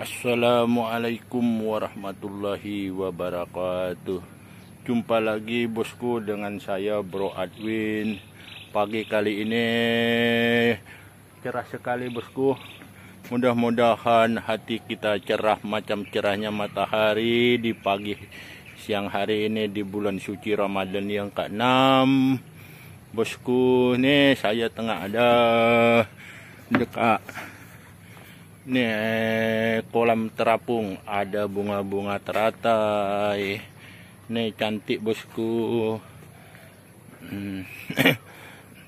Assalamualaikum warahmatullahi wabarakatuh Jumpa lagi bosku dengan saya Bro Adwin Pagi kali ini Cerah sekali bosku Mudah-mudahan hati kita cerah macam cerahnya matahari Di pagi siang hari ini di bulan suci Ramadan yang ke-6 Bosku ini saya tengah ada Dekat Ini eh, kolam terapung, ada bunga-bunga teratai. Ini cantik bosku. Hmm.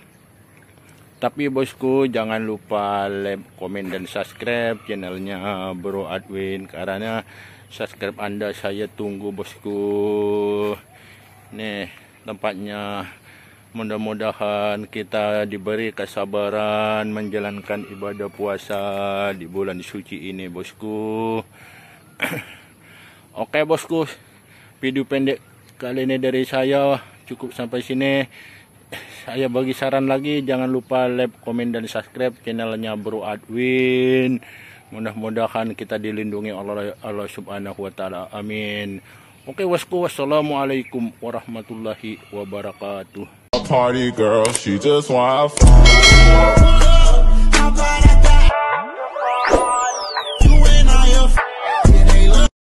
Tapi bosku jangan lupa like, komen dan subscribe channelnya Bro Adwin karena subscribe Anda saya tunggu bosku. Nih tempatnya Mudah-mudahan kita diberi kesabaran menjalankan ibadah puasa di bulan suci ini, bosku. Oke, bosku. Video pendek kali ini dari saya cukup sampai sini. Saya bagi saran lagi, jangan lupa like, komen, dan subscribe channelnya Bro Adwin. Mudah-mudahan kita dilindungi oleh Allah Subhanahu wa taala. Amin. Okay, was ko wassalamualaikum warahmatullahi wabarakatuh. A party girl, she just wanna